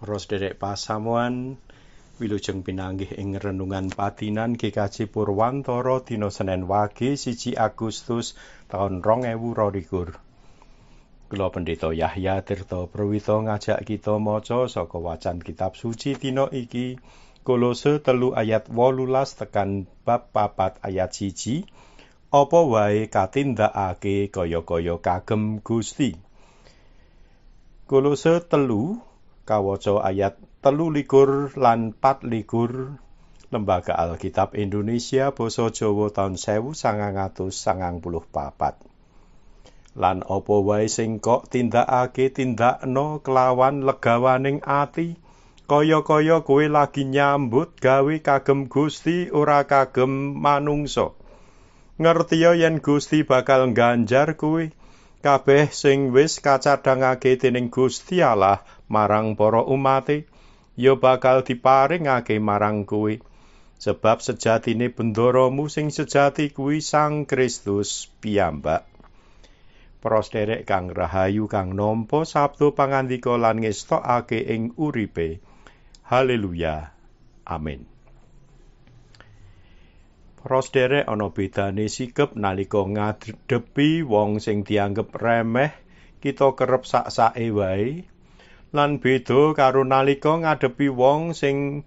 Para sederek pasamuan wilujeng pinanggih ing renungan patinan GKJ Purwantoro dina Senin Wage 1 Agustus taun 2022. Kula Pendeta Yahya Tirta Prawito ngajak kita maca saka wacan kitab suci dina iki Kolose telu ayat 18 tekan bab 4 ayat 1. Apa wae katindakake kaya-kaya kagem Gusti. Kolose kawaca ayat telu likur lan pat likur lembaga Alkitab Indonesia Boso Jawa taun sewu sangang atus sangang puluh papat lan opo wae sing kok tindakake tindakno kelawan legawaning ati kaya-kaya kowe lagi nyambut gawe kagem Gusti ora kagem manungsa ngertia yen Gusti bakal nganjar kowe kabeh sing wis kacadhangake dening Gusti Allah marang para umate ya bakal diparingake marang kowe sebab sejatine bendoromu sing sejati kuwi Sang Kristus piyambak prosterek kang rahayu kang nampa sabdo pangandika lan ngestokake ing uripe haleluya Amin. prosdere ana bedane sikep nalika ngadepi wong sing dianggep remeh kita kerep sak-sake wae lan beda karo nalika ngadepi wong sing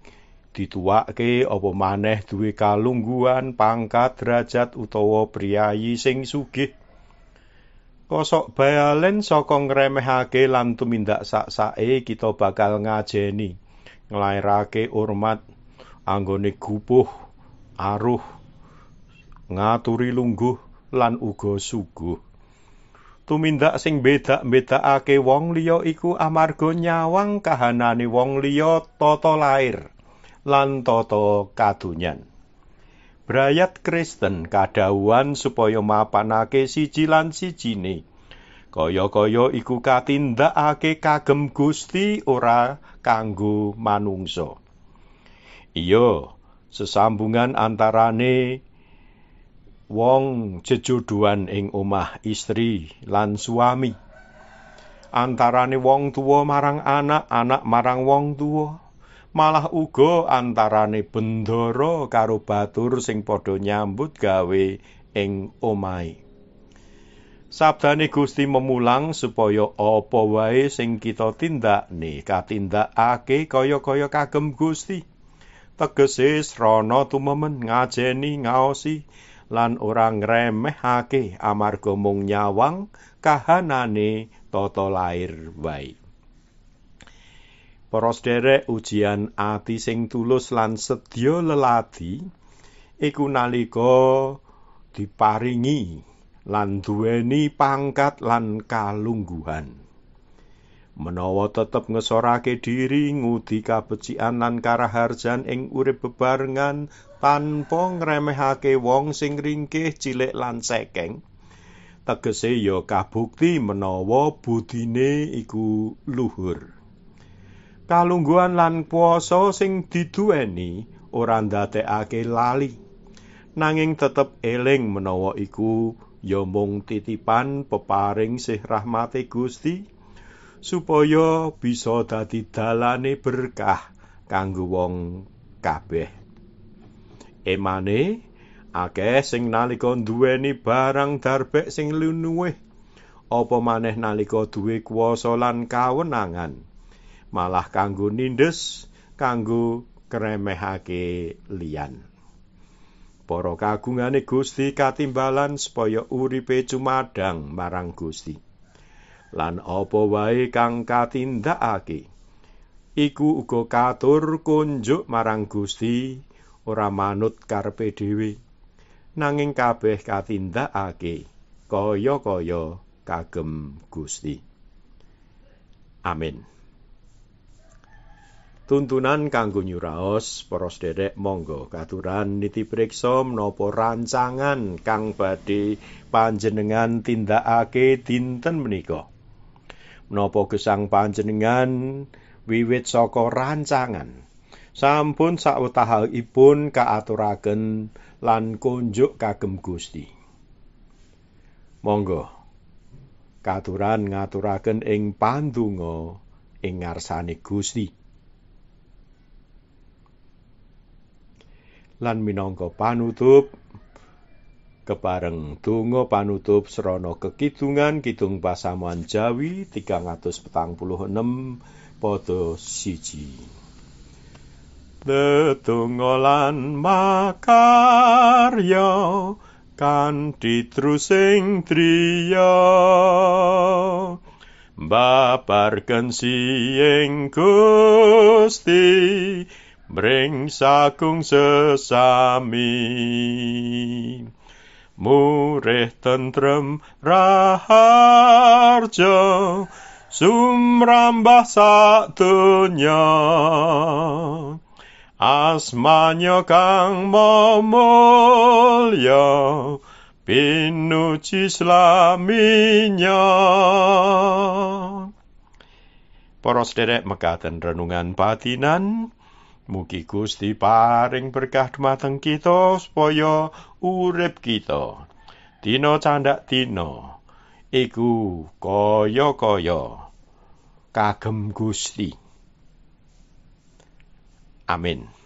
dituwake apa maneh duwe kalungguhan pangkat derajat utawa priayi sing sugih kosok balen saka ngremehake lan tumindak sak-sake kita bakal ngajeni nglairake hormat anggone gupuh aruh Nga turi lungguh lan uga suguh. Tumindak sing bedak-bedakake wong liya iku amarga nyawang kahanane wong liya tata lair lan tata kadunyan. Brayat Kristen kadhawuhan supaya mapanake siji lan sijine. Kaya-kaya iku katindakake kagem Gusti ora kanggo manungsa. Iya, sesambungan antarane wong jejodhoan ing omah istri lan suami antarane wong tuwa marang anak anak marang wong tuwa malah uga antarane bendara karo batur sing padha nyambut gawe ing omahe Sabdane Gusti memulang supaya apa wae sing kita tindakne katindakake kaya-kaya kagem Gusti. Tegese rono tumemen ngajeni ngaosi lan ora ngremehake amarga mung nyawang kahanane tata lair wae. Para sedherek ujian ati sing tulus lan sedya leladi iku nalika diparingi lan duweni pangkat lan kalungguhan. menawa tetep ngesorake diri ngudi kabecikan lan karaharjan ing urip bebarengan tanpa ngremehake wong sing ringkih cilik lan sekeng tegese ya kabukti menawa budine iku luhur kalungguhan lan puasa sing diduweni ora ndadekake lali nanging tetep eling menawa iku ya mung titipan peparing sih rahmate Gusti supaya bisa dadi dalane berkah kanggo wong kabeh. Emane akeh sing nalika duweni barang darbek sing luwih apa maneh nalika duwe kuasa lan kawenangan malah kanggo nindes kanggo kremehake liyan. Para kagungane Gusti katimbalan supaya uripe cumadang marang Gusti. lan apa wae kang katindakake iku uga katur kunjuk marang Gusti ora manut karepe dhewe nanging kabeh katindakake kaya-kaya kagem Gusti amin tuntunan kanggo nyuraos para sederek monggo katuran niti priksa menapa rancangan kang badhe panjenengan tindakake dinten menika Nopo gesang panjenengan wiwit saka rancangan. Sampun sawetahipun kaaturaken lan konjuk kagem Gusti. Monggo katuran ngaturaken ing pandonga ing ngarsane Gusti. Lan minonggo panutup kepareng donga panutup serana kekidungan kidung pasamuan Jawi 346 pada siji Tetungolan makarya kan ditrusing driya Bapar kensi ing gusti Bring sakung sesami murih tentrem raharjo sumrambah satunya asmanya kang memulya Pinuci slaminya poros derek mekaten renungan patinan Mugi Gusti paring berkah dumateng kita supaya urip kita dina candhak dina iku kaya-kaya kagem Gusti. Amin.